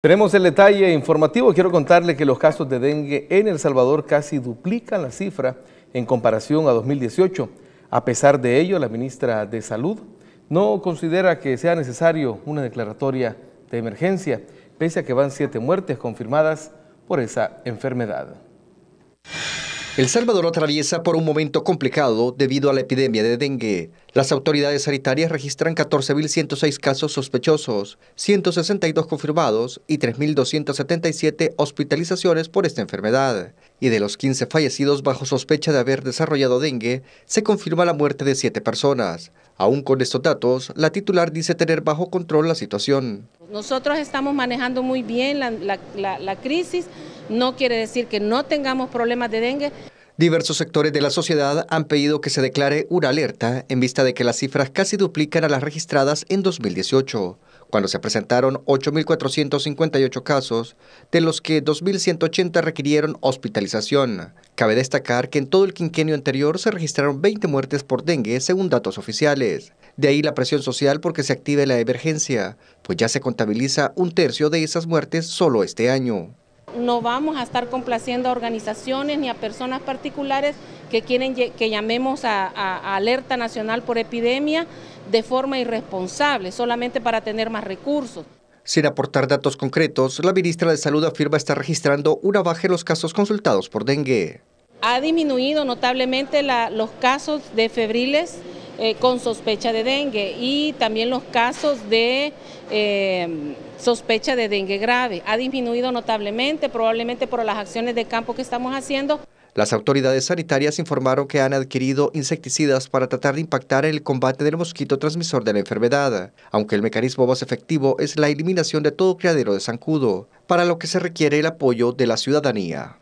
Tenemos el detalle informativo. Quiero contarle que los casos de dengue en El Salvador casi duplican la cifra en comparación a 2018. A pesar de ello, la ministra de Salud no considera que sea necesario una declaratoria de emergencia, pese a que van siete muertes confirmadas por esa enfermedad. El Salvador atraviesa por un momento complicado debido a la epidemia de dengue. Las autoridades sanitarias registran 14.106 casos sospechosos, 162 confirmados y 3.277 hospitalizaciones por esta enfermedad. Y de los 15 fallecidos bajo sospecha de haber desarrollado dengue, se confirma la muerte de 7 personas. Aún con estos datos, la titular dice tener bajo control la situación. Nosotros estamos manejando muy bien la, crisis, no quiere decir que no tengamos problemas de dengue. Diversos sectores de la sociedad han pedido que se declare una alerta en vista de que las cifras casi duplican a las registradas en 2018 cuando se presentaron 8.458 casos, de los que 2.180 requirieron hospitalización. Cabe destacar que en todo el quinquenio anterior se registraron 20 muertes por dengue, según datos oficiales. De ahí la presión social porque se active la emergencia, pues ya se contabiliza un tercio de esas muertes solo este año. No vamos a estar complaciendo a organizaciones ni a personas particulares que quieren que llamemos a, alerta nacional por epidemia de forma irresponsable, solamente para tener más recursos. Sin aportar datos concretos, la ministra de Salud afirma estar registrando una baja en los casos consultados por dengue. Ha disminuido notablemente los casos de febriles eh, con sospecha de dengue y también los casos de em, sospecha de dengue grave. Ha disminuido notablemente, probablemente por las acciones de campo que estamos haciendo. Las autoridades sanitarias informaron que han adquirido insecticidas para tratar de impactar el combate del mosquito transmisor de la enfermedad, aunque el mecanismo más efectivo es la eliminación de todo criadero de zancudo, para lo que se requiere el apoyo de la ciudadanía.